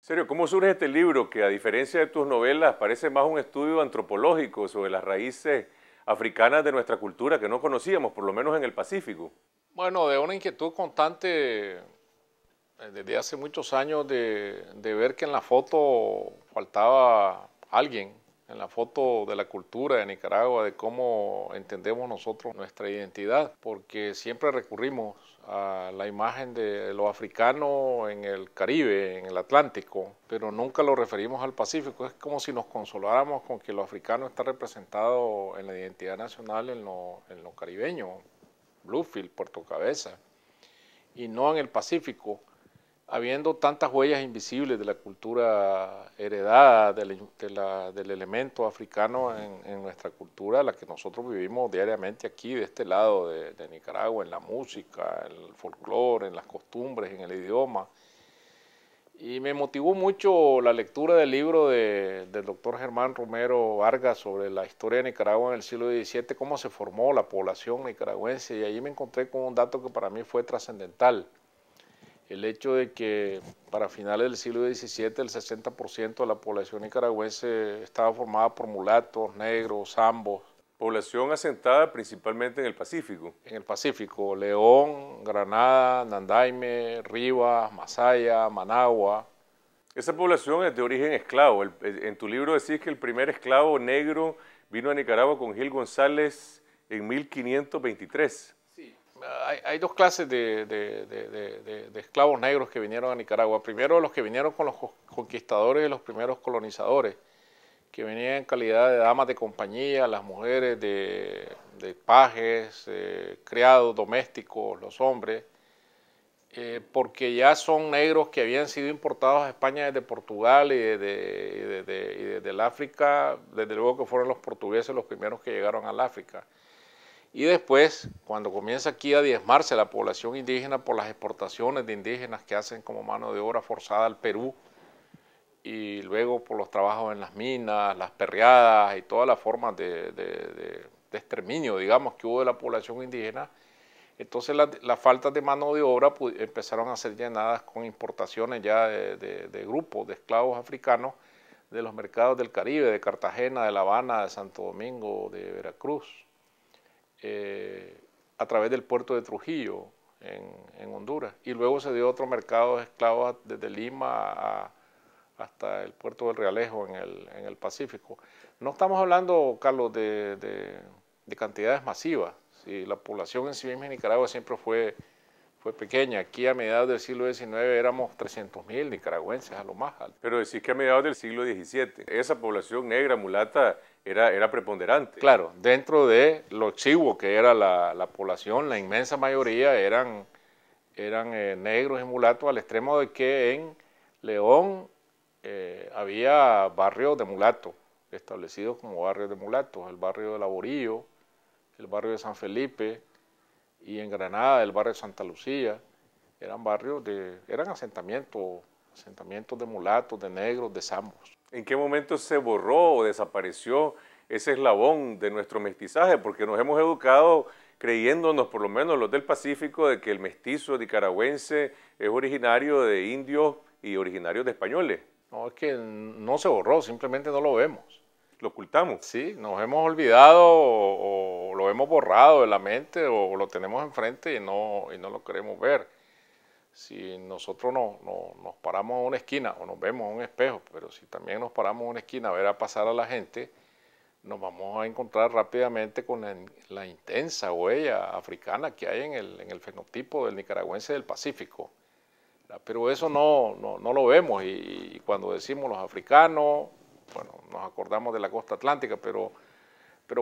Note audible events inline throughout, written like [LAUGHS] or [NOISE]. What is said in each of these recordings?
Serio, ¿cómo surge este libro que a diferencia de tus novelas parece más un estudio antropológico sobre las raíces africanas de nuestra cultura que no conocíamos, por lo menos en el Pacífico? Bueno, de una inquietud constante eh, desde hace muchos años de, de ver que en la foto faltaba alguien, en la foto de la cultura de Nicaragua, de cómo entendemos nosotros nuestra identidad, porque siempre recurrimos a la imagen de lo africano en el Caribe, en el Atlántico, pero nunca lo referimos al Pacífico. Es como si nos consoláramos con que lo africano está representado en la identidad nacional en lo, caribeño, Bluefield, Puerto Cabeza, y no en el Pacífico habiendo tantas huellas invisibles de la cultura heredada del, elemento africano en, nuestra cultura, la que nosotros vivimos diariamente aquí, de este lado de, Nicaragua, en la música, en el folclore, en las costumbres, en el idioma. Y me motivó mucho la lectura del libro del doctor Germán Romero Vargas sobre la historia de Nicaragua en el siglo XVII, cómo se formó la población nicaragüense, y ahí me encontré con un dato que para mí fue trascendental el hecho de que para finales del siglo XVII el 60% de la población nicaragüense estaba formada por mulatos, negros, zambos. Población asentada principalmente en el Pacífico. En el Pacífico, León, Granada, Nandaime, Rivas, Masaya, Managua. Esa población es de origen esclavo. en tu libro decís que el primer esclavo negro vino a Nicaragua con Gil González en 1523 hay, dos clases de, esclavos negros que vinieron a Nicaragua. Primero los que vinieron con los conquistadores y los primeros colonizadores, que venían en calidad de damas de compañía, las mujeres de, pajes, eh, criados domésticos, los hombres, eh, porque ya son negros que habían sido importados a España desde Portugal y, y desde el África, desde luego que fueron los portugueses los primeros que llegaron al África y después, cuando comienza aquí a diezmarse la población indígena por las exportaciones de indígenas que hacen como mano de obra forzada al Perú, y luego por los trabajos en las minas, las perreadas y todas las formas de, exterminio, digamos, que hubo de la población indígena, entonces las la faltas de mano de obra empezaron a ser llenadas con importaciones ya de grupos de esclavos africanos de los mercados del Caribe, de Cartagena, de La Habana, de Santo Domingo, de Veracruz. Eh, a través del puerto de Trujillo en, Honduras. Y luego se dio otro mercado de esclavos desde Lima hasta el puerto del Realejo en el, Pacífico. No estamos hablando, Carlos, de, cantidades masivas. si la población en sí misma en Nicaragua siempre fue fue pequeña. Aquí a mediados del siglo XIX éramos 300.000 nicaragüenses a lo más alto. Pero decís que a mediados del siglo XVII esa población negra, mulata, era, era preponderante. Claro, dentro de lo chivo que era la, población, la inmensa mayoría eran, eran eh, negros y mulatos al extremo de que en León eh, había barrios de mulatos, establecidos como barrios de mulatos, el barrio de Laborillo, el barrio de San Felipe, y en Granada, el barrio Santa Lucía, eran barrios de, eran asentamientos, asentamientos de mulatos, de negros, de zambos. ¿En qué momento se borró o desapareció ese eslabón de nuestro mestizaje? Porque nos hemos educado creyéndonos, por lo menos los del Pacífico, de que el mestizo nicaragüense es originario de indios y originario de españoles. No, es que no se borró, simplemente no lo vemos lo ocultamos. Sí, nos hemos olvidado o, lo hemos borrado de la mente o, lo tenemos enfrente y no, y no lo queremos ver. Si nosotros no, no, nos paramos a una esquina o nos vemos a un espejo, pero si también nos paramos a una esquina a ver a pasar a la gente, nos vamos a encontrar rápidamente con la, intensa huella africana que hay en el, en el, fenotipo del nicaragüense del Pacífico. Pero eso no, no, lo vemos y cuando decimos los africanos, bueno, nos acordamos de la costa atlántica, pero,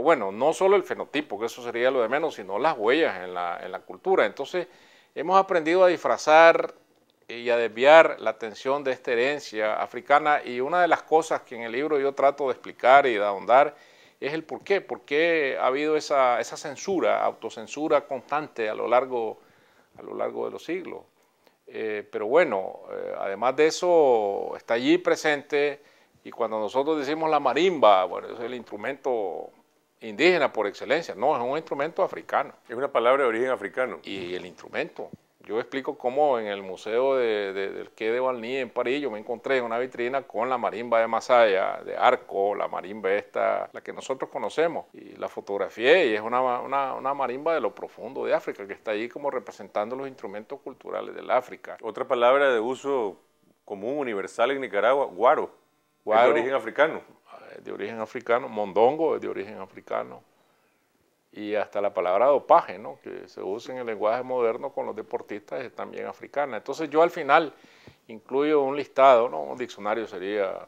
bueno, no solo el fenotipo, que eso sería lo de menos, sino las huellas en la, cultura. Entonces, hemos aprendido a disfrazar y a desviar la atención de esta herencia africana y una de las cosas que en el libro yo trato de explicar y de ahondar es el por qué, por qué ha habido esa, esa censura, autocensura constante a lo largo, a lo largo de los siglos. Eh, pero bueno, eh, además de eso, está allí presente y cuando nosotros decimos la marimba, bueno, es el instrumento indígena por excelencia, no, es un instrumento africano. Es una palabra de origen africano. Y el instrumento. Yo explico cómo en el Museo del Quai de Balní en París yo me encontré en una vitrina con la marimba de Masaya, de arco, la marimba esta, la que nosotros conocemos. Y la fotografié y es una, una, una marimba de lo profundo de África, que está ahí como representando los instrumentos culturales del África. Otra palabra de uso común, universal en Nicaragua, guaro de origen africano. Ah, de origen africano. Mondongo es de origen africano. Y hasta la palabra dopaje, ¿no? que se usa en el lenguaje moderno con los deportistas, es también africana. Entonces yo al final incluyo un listado, ¿no? un diccionario sería,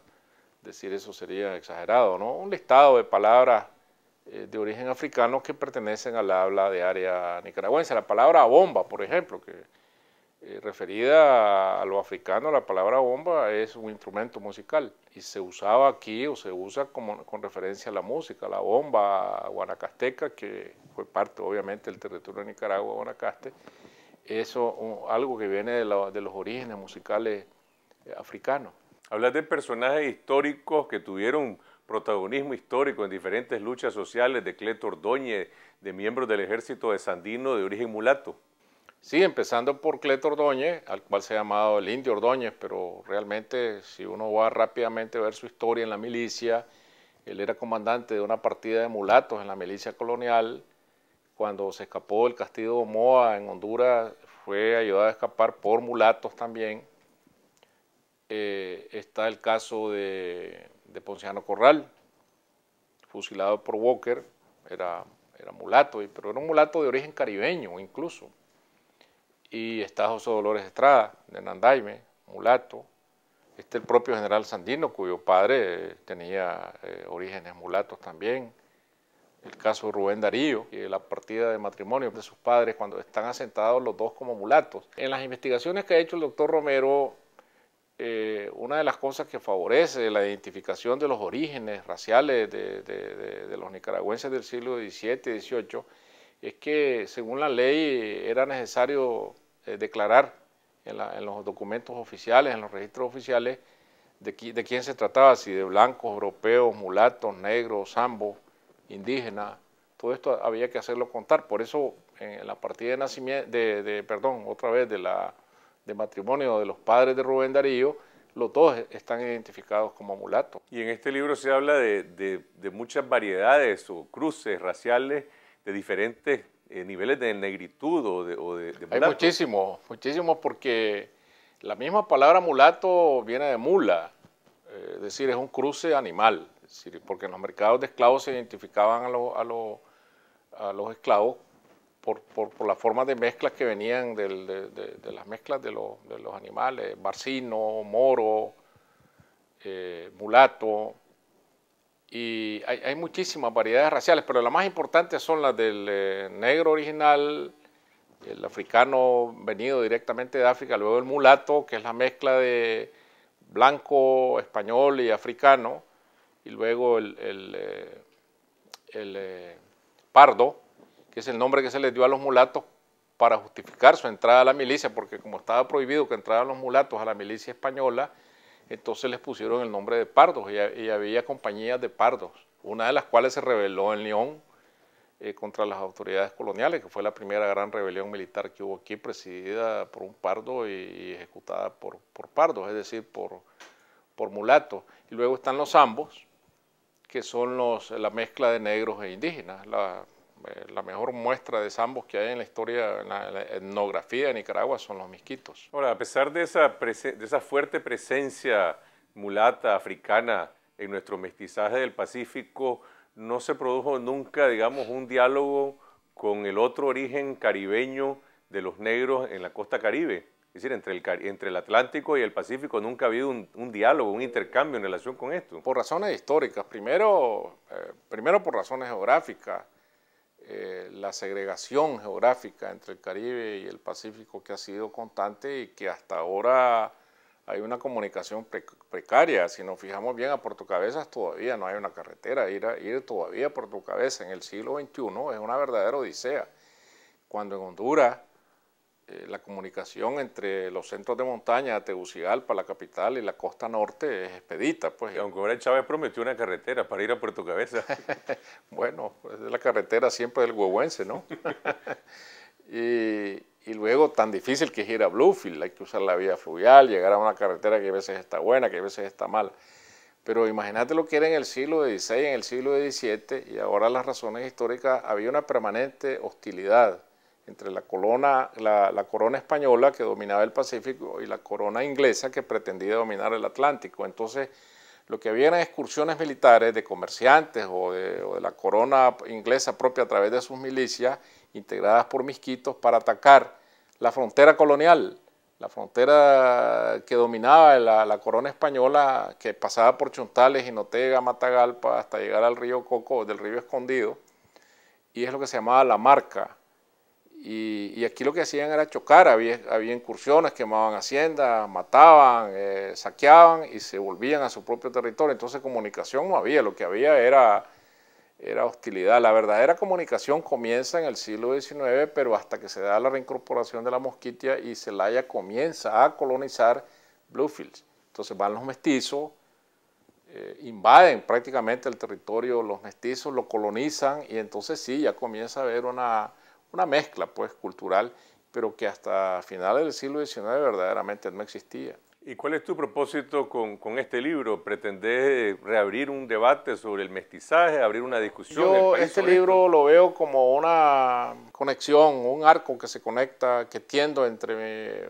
decir eso sería exagerado, ¿no? un listado de palabras eh, de origen africano que pertenecen al habla de área nicaragüense. La palabra bomba, por ejemplo, que eh, referida a, lo africano, la palabra bomba es un instrumento musical y se usaba aquí o se usa con referencia a la música, la bomba guanacasteca, que fue parte obviamente del territorio de Nicaragua, Guanacaste, eso algo que viene de, los orígenes musicales eh, africanos. Hablas de personajes históricos que tuvieron protagonismo histórico en diferentes luchas sociales, de Cleto Ordóñez, de miembros del ejército de Sandino de origen mulato. Sí, empezando por Cleto Ordóñez, al cual se ha llamado el Indio Ordóñez, pero realmente si uno va rápidamente a ver su historia en la milicia, él era comandante de una partida de mulatos en la milicia colonial. Cuando se escapó del castillo de Moa en Honduras, fue ayudado a escapar por mulatos también. Eh, está el caso de, Ponciano Corral, fusilado por Walker, era, era mulato, pero era un mulato de origen caribeño incluso y está José Dolores Estrada, de Nandaime, mulato. Está el propio general Sandino, cuyo padre eh, tenía eh, orígenes mulatos también. El caso Rubén Darío y la partida de matrimonio de sus padres cuando están asentados los dos como mulatos. En las investigaciones que ha hecho el doctor Romero, eh, una de las cosas que favorece la identificación de los orígenes raciales de, de los nicaragüenses del siglo XVII y XVIII es que según la ley era necesario eh, declarar en, los documentos oficiales, en los registros oficiales, de, quién se trataba, si de blancos, europeos, mulatos, negros, zambos, indígenas, todo esto había que hacerlo contar. Por eso en la partida de nacimiento, de, perdón, otra vez de la de matrimonio de los padres de Rubén Darío, los dos están identificados como mulatos. Y en este libro se habla de, de, muchas variedades o cruces raciales de diferentes eh, niveles de negritud o de, o de, Hay muchísimos, muchísimos porque la misma palabra mulato viene de mula, eh, es decir, es un cruce animal, porque en los mercados de esclavos se identificaban a, los esclavos por, por, por, la forma de mezclas que venían de, las mezclas de, los animales, barcino, moro, eh, mulato, y hay, muchísimas variedades raciales, pero las más importantes son las del eh, negro original, el africano venido directamente de África, luego el mulato, que es la mezcla de blanco, español y africano, y luego el, eh, eh, pardo, que es el nombre que se les dio a los mulatos para justificar su entrada a la milicia, porque como estaba prohibido que entraran los mulatos a la milicia española, entonces les pusieron el nombre de pardos y, había compañías de pardos, una de las cuales se rebeló en León eh, contra las autoridades coloniales, que fue la primera gran rebelión militar que hubo aquí, presidida por un pardo y, ejecutada por, por, pardos, es decir, por, por mulatos. Y luego están los ambos, que son los, la mezcla de negros e indígenas. La, eh, la mejor muestra de zambos que hay en la historia, la, etnografía de Nicaragua son los misquitos. Ahora, a pesar de esa, de esa fuerte presencia mulata africana en nuestro mestizaje del Pacífico, no se produjo nunca, digamos, un diálogo con el otro origen caribeño de los negros en la costa caribe. Es decir, entre el, entre el Atlántico y el Pacífico nunca ha habido un, diálogo, un intercambio en relación con esto. Por razones históricas. Primero, eh, primero por razones geográficas. Eh, la segregación geográfica entre el Caribe y el Pacífico que ha sido constante y que hasta ahora hay una comunicación precaria. Si nos fijamos bien, a Puerto Cabezas todavía no hay una carretera. Ir, ir todavía a Puerto Cabezas en el siglo XXI es una verdadera odisea. Cuando en Honduras eh, la comunicación entre los centros de montaña, Tegucigalpa, la capital y la costa norte es expedita. Pues. aunque ahora Chávez prometió una carretera para ir a Puerto Cabeza. [LAUGHS] bueno, es pues, la carretera siempre del huehuense, ¿no? [LAUGHS] y, luego tan difícil que es ir a Bluefield, hay que usar la vía fluvial, llegar a una carretera que a veces está buena, que a veces está mal. Pero imagínate lo que era en el siglo XVI, en el siglo XVII, y ahora las razones históricas, había una permanente hostilidad entre la, corona española que dominaba el Pacífico y la corona inglesa que pretendía dominar el Atlántico. Entonces, lo que había eran excursiones militares de comerciantes o de, la corona inglesa propia a través de sus milicias, integradas por misquitos, para atacar la frontera colonial, la frontera que dominaba la, corona española, que pasaba por Chuntales, Inotega, Matagalpa, hasta llegar al río Coco, del río Escondido, y es lo que se llamaba la marca y, aquí lo que hacían era chocar, había, había incursiones, quemaban haciendas, mataban, eh, saqueaban y se volvían a su propio territorio. Entonces comunicación no había, lo que había era, era hostilidad. La verdadera comunicación comienza en el siglo XIX, pero hasta que se da la reincorporación de la mosquitia y Celaya comienza a colonizar Bluefields. Entonces van los mestizos, eh, invaden prácticamente el territorio los mestizos, lo colonizan y entonces sí, ya comienza a haber una una mezcla pues cultural, pero que hasta finales del siglo XIX verdaderamente no existía. ¿Y cuál es tu propósito con, este libro? ¿Pretendés reabrir un debate sobre el mestizaje, abrir una discusión? Yo este libro lo veo como una conexión, un arco que se conecta, que tiendo entre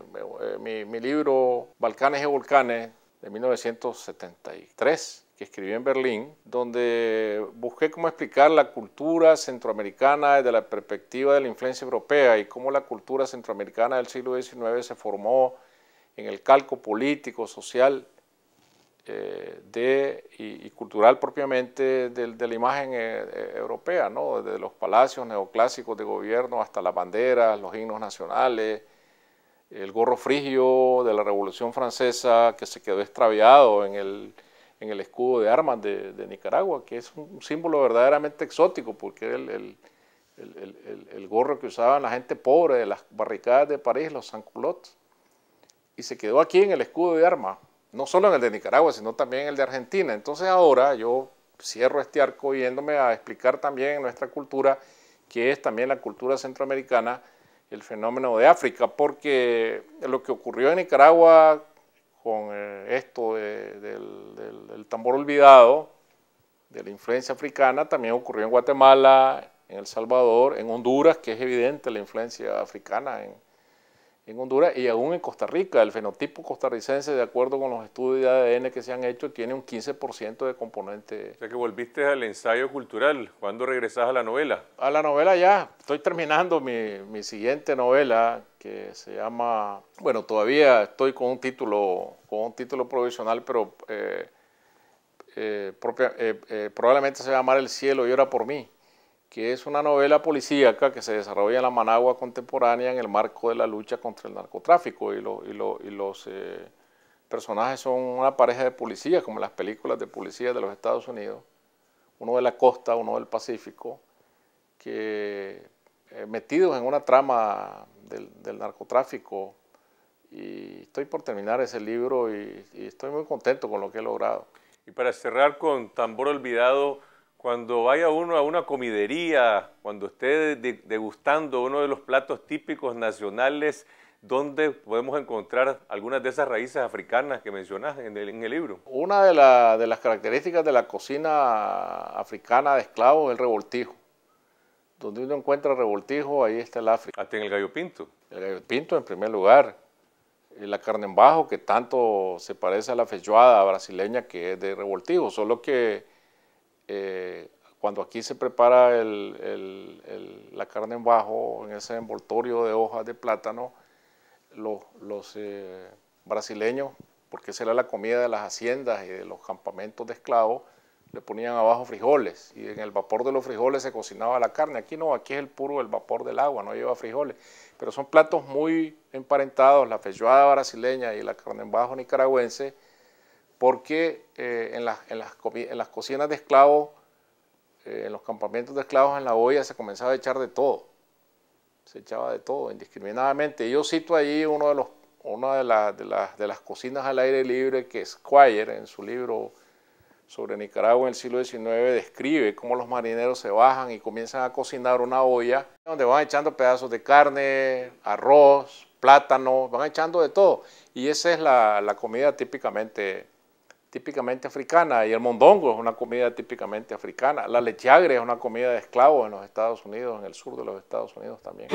mi eh, libro Balcanes y Volcanes de 1973 escribí en Berlín, donde busqué cómo explicar la cultura centroamericana desde la perspectiva de la influencia europea y cómo la cultura centroamericana del siglo XIX se formó en el calco político, social eh, y, cultural propiamente de, la imagen eh, eh, europea, ¿no? desde los palacios neoclásicos de gobierno hasta las banderas, los himnos nacionales, el gorro frigio de la Revolución Francesa que se quedó extraviado en el en el escudo de armas de, Nicaragua, que es un símbolo verdaderamente exótico, porque era el, gorro que usaban la gente pobre de las barricadas de París, los sans-culottes, y se quedó aquí en el escudo de armas, no solo en el de Nicaragua, sino también en el de Argentina. Entonces ahora yo cierro este arco yéndome a explicar también nuestra cultura, que es también la cultura centroamericana, el fenómeno de África, porque lo que ocurrió en Nicaragua con eh, esto del, del tambor olvidado, de la influencia africana, también ocurrió en Guatemala, en El Salvador, en Honduras, que es evidente la influencia africana en, en Honduras y aún en Costa Rica. El fenotipo costarricense, de acuerdo con los estudios de ADN que se han hecho, tiene un 15% de componente. O sea que volviste al ensayo cultural. ¿Cuándo regresas a la novela? A la novela ya. Estoy terminando mi, siguiente novela que se llama... Bueno, todavía estoy con un título, con un título provisional, pero... Eh, eh, eh, probablemente se va a llamar El cielo y ahora por mí que es una novela policíaca que se desarrolla en la Managua contemporánea en el marco de la lucha contra el narcotráfico y, y, los eh, personajes son una pareja de policías, como en las películas de policías de los Estados Unidos, uno de la costa, uno del Pacífico, que eh, metidos en una trama del, narcotráfico. Y estoy por terminar ese libro y, y estoy muy contento con lo que he logrado. Y para cerrar con Tambor Olvidado, cuando vaya uno a una comidería, cuando esté degustando uno de los platos típicos nacionales, ¿dónde podemos encontrar algunas de esas raíces africanas que mencionas en el, libro? Una de, las características de la cocina africana de esclavos es el revoltijo. Donde uno encuentra revoltijo, ahí está el África. Hasta en el gallo pinto. El gallo pinto en primer lugar. la carne en bajo, que tanto se parece a la fechuada brasileña que es de revoltijo, solo que eh, cuando aquí se prepara la carne en bajo, en ese envoltorio de hojas de plátano, los eh, brasileños, porque esa era la comida de las haciendas y de los campamentos de esclavos, le ponían abajo frijoles y en el vapor de los frijoles se cocinaba la carne. Aquí no, aquí es el puro, el vapor del agua, no lleva frijoles. Pero son platos muy emparentados, la feijoada brasileña y la carne en bajo nicaragüense, porque eh, en, las, cocinas de esclavos, eh, en los campamentos de esclavos, en la olla se comenzaba a echar de todo, se echaba de todo indiscriminadamente. Yo cito ahí uno de una de, las cocinas al aire libre que Squire en su libro sobre Nicaragua en el siglo XIX describe cómo los marineros se bajan y comienzan a cocinar una olla donde van echando pedazos de carne, arroz, plátano, van echando de todo. Y esa es la, la comida típicamente típicamente africana y el mondongo es una comida típicamente africana. La lechagre es una comida de esclavos en los Estados Unidos, en el sur de los Estados Unidos también.